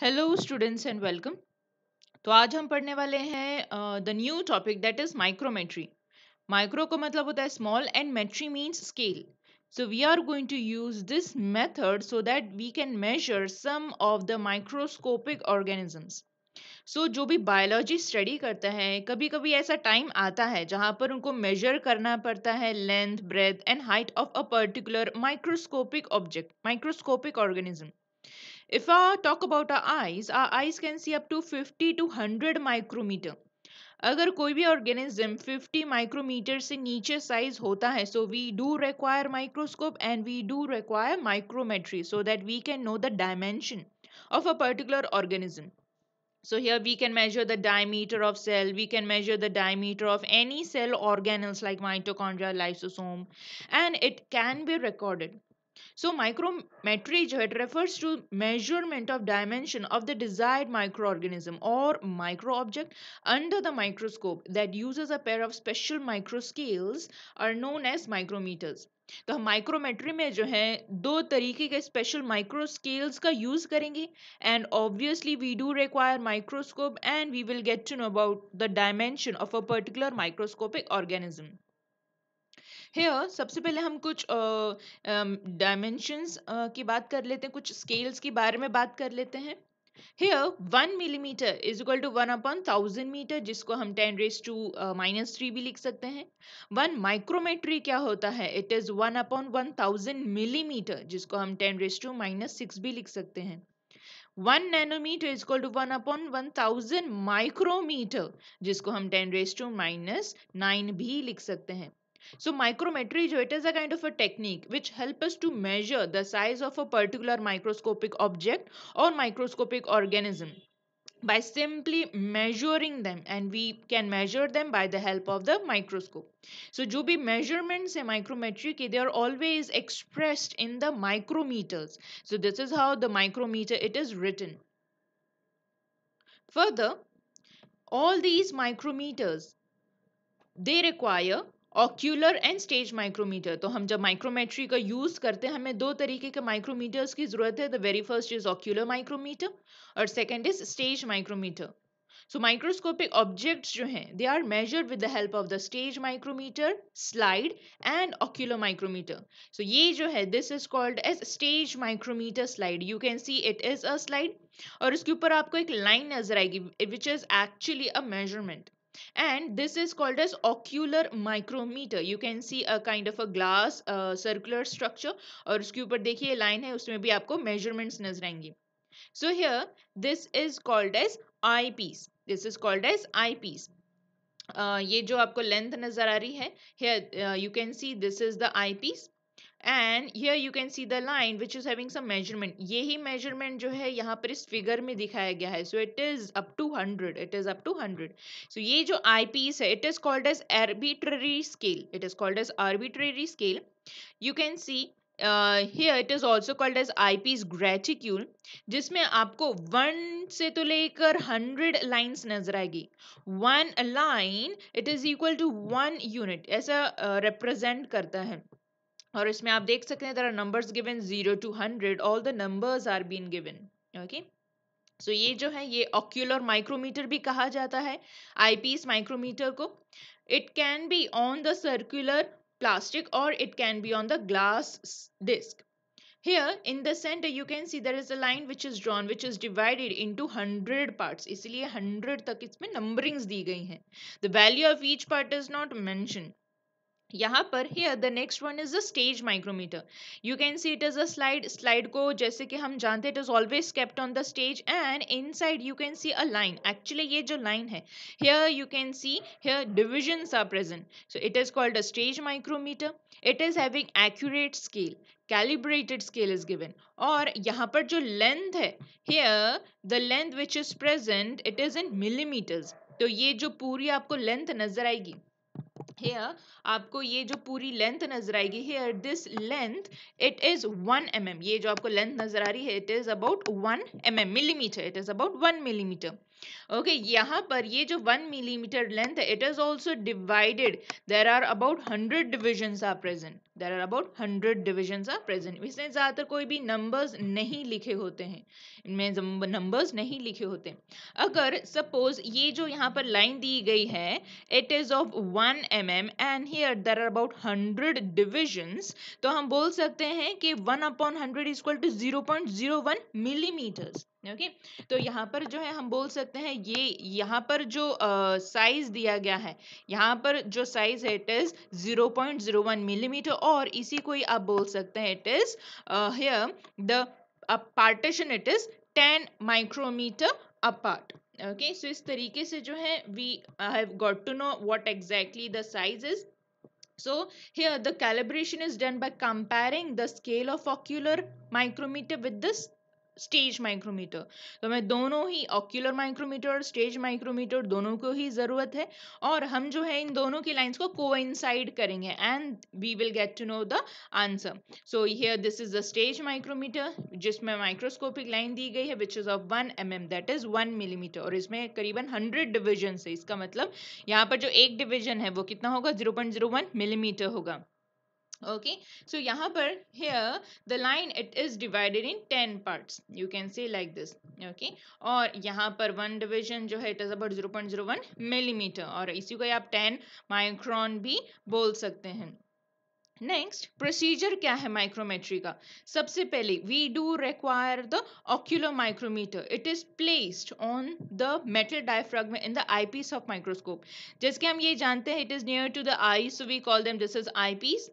Hello students and welcome तो आज हम पढ़ने वाले हैं the new topic that is micrometry micro का मतलब होता है small and metry means scale so we are going to use this method so that we can measure some of the microscopic organisms so जो भी biology study करता है कभी कभी ऐसा टाइम आता है जहाँ पर उनको मेजर करना पड़ता है length breadth and height of a particular microscopic object microscopic organism If I talk about our eyes, our eyes can see up to 50 to 100 micrometer. अगर कोई organism 50 micrometers से नीचे size, होता है so we do require microscope and we do require micrometry so that we can know the dimension of a So here we can measure the diameter of cell, we can measure the diameter of any cell organelles like mitochondria, lysosome and it can be recorded. So micrometry it refers to measurement of dimension of the desired microorganism or microobject under the microscope that uses a pair of special microscales are known as micrometers. तो हम micrometry में जो है दो तरीके के special माइक्रोस्केल्स का use करेंगे and obviously we do require microscope and we will get to know about the dimension of a particular microscopic organism here सबसे पहले हम कुछ डायमेंशंस uh, uh, की बात कर लेते हैं कुछ स्केल्स के बारे में बात कर लेते हैं here one millimetre is equal to one upon thousand metre जिसको हम ten raise to minus three भी लिख सकते हैं वन माइक्रोमेट्री क्या होता है it is one upon one thousand millimetre जिसको हम ten raise to minus six भी लिख सकते हैं one nanometre is equal to one upon one thousand micrometre जिसको हम ten raise to minus nine भी लिख सकते हैं So micrometry so it is a kind of a technique which help us to measure the size of a particular microscopic object or microscopic organism by simply measuring them and we can measure them by the help of the microscope. So jubi measurements है micrometry they are always expressed in the micrometers. So this is how the micrometer it is written. Further, all these micrometers they require ocular and stage micrometre तो हम जब micrometry का use करते हैं हमें दो तरीके के माइक्रोमीटर्स की ज़रूरत है the very first is ocular micrometre और second is stage micrometre so microscopic objects जो हैं they are measured with the help of the stage micrometre slide and ocular micrometre so ये जो है this is called as stage micrometre slide you can see it is a slide और इसके ऊपर आपको एक लाइन नजर आएगी which is actually a measurement and this is called as ocular micrometer you can see a kind of a glass a circular structure aur uske upar dekhiye line hai usme bhi aapko measurements nazar aayenge so here this is called as eyepiece this is called as eyepiece Uh, ये जो आपको length नजर आ रही है you can see this is the I eyepiece and here you can see the line which is having some measurement यही measurement जो है यहाँ पर इस फिगर में दिखाया गया है so it is up to hundred it is up to hundred so ये जो आई पीस है it is called as arbitrary scale it is called as arbitrary scale you can see here it is also called as eyepiece graticule जिसमें आपको one से तो लेकर hundred lines नजर आएगी one line it is equal to one unit ऐसा represent uh, करता है और इसमें आप देख सकते हैं there are numbers given zero to hundred all the numbers are been given okay so ये जो है ये ऑक्यूलर माइक्रोमीटर भी कहा जाता है आईपीस माइक्रोमीटर को it can be on the circular plastic और it can be on the glass disc here in the centre you can see there is a line which is drawn which is divided into hundred part इसलिए hundred तक इसमें numberings दी गई हैं the value of each part is not mention यहाँ पर here the next one is a stage micrometre you can see it is a slide slide को जैसे कि हम जानते it is always kept on the stage and inside you can see a line actually ये जो line है here you can see here divisions are present so it is called a stage micrometre it is having accurate scale calibrated scale is given और यहाँ पर जो length है here the length which is present it is in millimetres तो ये जो पूरी आपको लेंथ नजर आएगी हेयर हाँ, आपको ये जो पूरी लेंथ नजर आएगी here this length it is one M M ये जो आपको लेंथ नजर आ रही है it is about one M M millimetre it is about one millimetre okay यहाँ पर ये जो वन मिलीमीटर लेंथ है it is also divided there are about hundred division are present there are about hundred division are present इसमें ज़्यादातर कोई भी numbers नहीं लिखे होते हैं इनमें नंबर्स नहीं लिखे होते अगर सपोज ये जो यहाँ पर लाइन दी गई है it is of one M M and here there are about hundred divisions तो हम बोल सकते हैं कि one upon hundred equal to zero point zero one millimetres okay तो यहाँ पर जो है हम बोल सकते हैं ये यहाँ पर जो साइज दिया गया है यहाँ पर जो साइज है it is zero point zero one millimetre और इसी को ही आप बोल सकते हैं it is here the partition it is ten micrometre apart okay so इस तरीके से जो है we have got to know what exactly the size is So here the calibration is done by comparing the scale of ocular micrometer with this stage micrometre तो हमें दोनों ही ocular micrometre और स्टेज माइक्रोमीटर दोनों को ही ज़रूरत है और हम जो है इन दोनों की लाइंस को कोइंसाइड करेंगे and we will get to know the answer so here this is the stage micrometre जिसमें माइक्रोस्कोपिक लाइन दी गई है which is of one M M that is one millimetre और इसमें करीबन हंड्रेड डिविजन है इसका मतलब यहाँ पर जो एक डिविजन है वो कितना होगा zero point zero one millimetre होगा okay so yahan par here the line it is divided in 10 parts you can say like this okay और यहाँ पर वन डिविजन जो है इट इज अबाउट 0.01 मिलीमीटर और इसी को आप 10 माइक्रॉन भी बोल सकते हैं नेक्स्ट प्रोसीजर क्या है माइक्रोमेट्री का सबसे पहले we do require the ocular micrometre it is placed on the metal diaphragm in the I piece of microscope जिसके हम ये जानते हैं it is near to the eye so we call them this is eye piece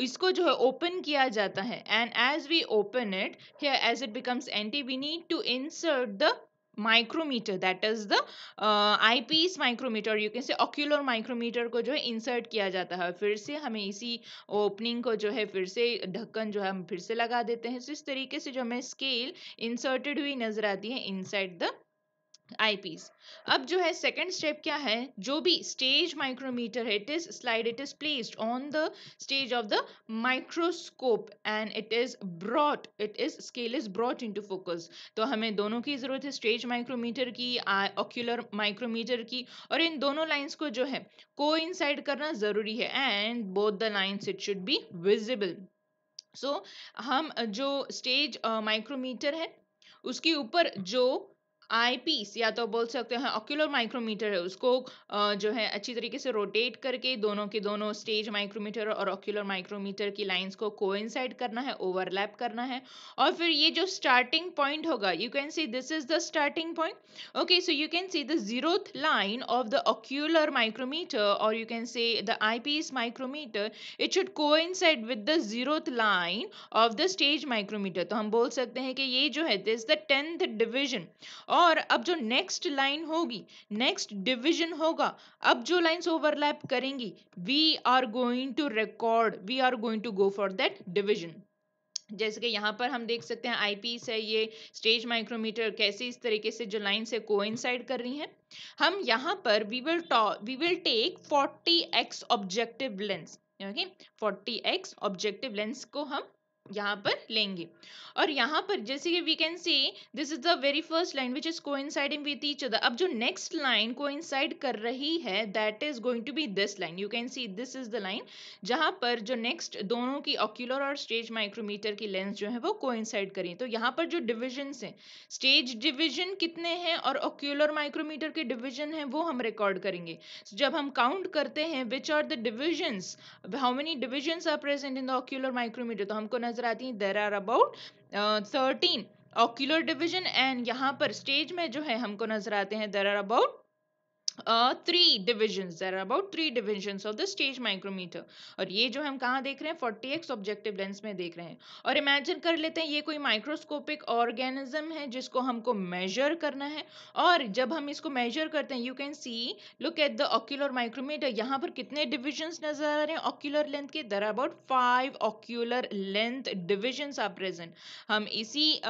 इसको जो है open किया जाता है and as we open it here as it becomes empty we need to insert the micrometre that is the I piece micrometer you can say ocular micrometre को जो है insert किया जाता है फिर से हमें इसी ओपनिंग को जो है फिर से ढक्कन जो है हम फिर से लगा देते हैं तो इस तरीके से जो हमें स्केल इंसर्टेड हुई नजर आती है इनसाइड द आईपीस अब जो है सेकंड स्टेप क्या है जो भी स्टेज माइक्रोमीटर है it is slide it is placed on the stage of the microscope and it is brought it is scale is brought into focus तो हमें दोनों की ज़रूरत है स्टेज माइक्रोमीटर की ऑक्यूलर माइक्रोमीटर की और इन दोनों लाइन्स को जो है को करना ज़रूरी है and both the lines it should be visible so हम जो स्टेज माइक्रोमीटर है उसके ऊपर जो आई पीस या तो बोल सकते हैं ऑक्यूलर माइक्रोमीटर है उसको जो है अच्छी तरीके से रोटेट करके दोनों के दोनों स्टेज माइक्रोमीटर और ऑक्यूलर माइक्रोमीटर की लाइंस को कोइंसाइड करना है ओवरलैप करना है और फिर ये जो स्टार्टिंग पॉइंट होगा you can see this is the starting point okay so you can see the zeroth line of the ocular micrometre और you can say the I piece micrometre it should को with the zeroth line of the stage micrometre तो हम बोल सकते हैं कि ये जो है दिस द टेंथ डिविजन और अब जो नेक्स्ट लाइन होगी नेक्स्ट डिविजन होगा अब जो लाइंस ओवरलैप करेंगी we are going to record we are going to go for that division जैसे कि यहाँ पर हम देख सकते हैं आईपीस है ये स्टेज माइक्रोमीटर कैसे इस तरीके से जो लाइन से कोइंसाइड कर रही हैं हम यहाँ पर वी विल टॉ we will take forty X objective lens okay forty X objective lens को हम यहाँ पर लेंगे और यहाँ पर जैसे कि we can see this is the very first line which is coinciding with each other अब जो नेक्स्ट लाइन कोइंसाइड कर रही है that is going to be this line you can see this is the line जहाँ पर जो next दोनों की ऑक्यूलर और स्टेज माइक्रोमीटर की लेंस जो है वो कोइंसाइड करें तो यहाँ पर जो डिविजन्स हैं स्टेज डिविजन कितने हैं और ऑक्यूलर माइक्रोमीटर के डिविजन हैं वो हम रिकॉर्ड करेंगे so, जब हम काउंट करते हैं which are the divisions how many divisions are present in the ocular micrometre तो हमको नजर नजर आती हैं there are about thirteen ocular division and यहाँ पर स्टेज में जो है हमको नजर आते हैं there are about uh, three divisions there are about three divisions of the stage micrometer और ये जो हम कहाँ देख रहे हैं फोर्टी एक्स ऑब्जेक्टिव लेंस में देख रहे हैं और इमेजिन कर लेते हैं ये कोई माइक्रोस्कोपिक ऑर्गेनिज्म है जिसको हमको मेजर करना है और जब हम इसको मेजर करते हैं you can see look at the ocular micrometre यहाँ पर कितने डिविजन्स नजर आ रहे हैं ऑक्यूलर लेंथ के there about five ocular length divisions are present हम इसी uh,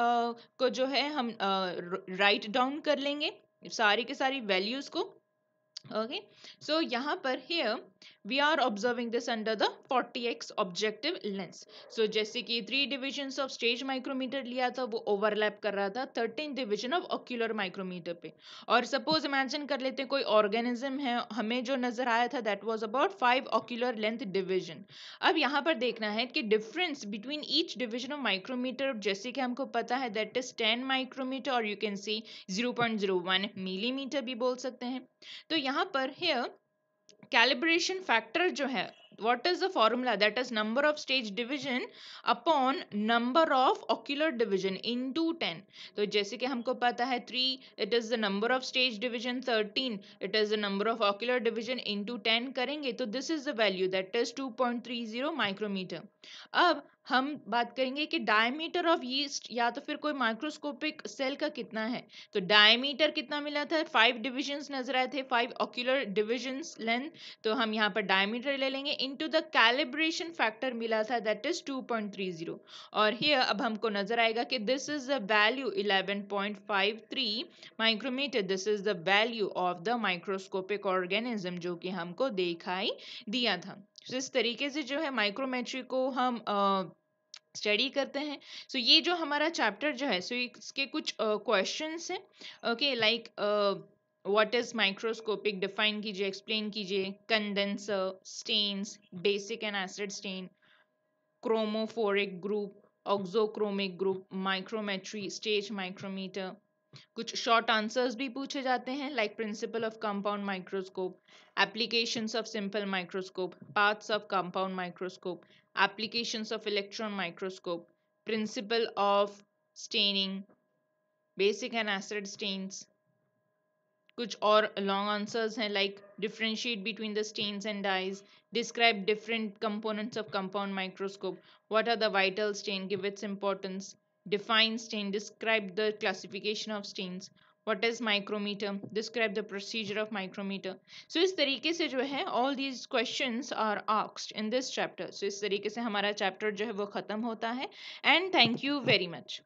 को जो है हम राइट uh, डाउन कर लेंगे सारी के सारी वैल्यूज़ को ओके सो यहाँ पर here we are observing this under the 40x objective lens so जैसे कि three divisions of stage micrometre लिया था वो ओवरलैप कर रहा था thirteen division of ocular micrometre पे और सपोज इमेजिन कर लेते हैं कोई ऑर्गेनिज्म है हमें जो नजर आया था that was about five ocular length division अब यहाँ पर देखना है कि difference between each division of micrometre जैसे कि हमको पता है दैट इज टेन माइक्रोमीटर और you can see zero point zero one millimetre भी बोल सकते हैं तो यहाँ पर है कैलिब्रेशन फैक्टर जो है what is the formula that is number of stage division upon number of ocular division into ten तो जैसे कि हमको पता है three it is the number of stage division thirteen it is the number of ocular division into ten करेंगे तो this is the value that is two point three zero micrometer अब हम बात करेंगे कि डायमीटर ऑफ यीस्ट या तो फिर कोई माइक्रोस्कोपिक सेल का कितना है तो डायमीटर कितना मिला था फाइव डिविजन्स नजर आए थे फाइव ऑक्यूलर डिविजन्स लेंथ तो हम यहाँ पर डायमीटर ले लेंगे इनटू द कैलिब्रेशन फैक्टर मिला था दैट इज 2.30 और हियर अब हमको नजर आएगा कि this is the value three micrometer this is the value of the microscopic organism जो कि हमको दिखाई दिया था जिस तरीके से जो है माइक्रोमेट्री को हम स्टडी करते हैं सो ये जो हमारा चैप्टर जो है सो इसके कुछ क्वेश्चन हैं okay like what is microscopic define कीजिए एक्सप्लेन कीजिए condenser stains basic and acid stain chromophoric group auxochromic group micrometry stage micrometer कुछ शॉर्ट आंसर्स भी पूछे जाते हैं like principle of compound microscope applications of simple microscope parts of compound microscope applications of electron microscope principle of staining basic and acid stains कुछ और long answers हैं like differentiate between the stains and dyes describe different components of compound microscope what are the vital stain give its importance Define stain. Describe the classification of stains. What is micrometer describe the procedure of micrometer so इस तरीके से जो है all these question are आक्सड in this chapter so इस तरीके से हमारा चैप्टर जो है वो ख़त्म होता है and thank you very much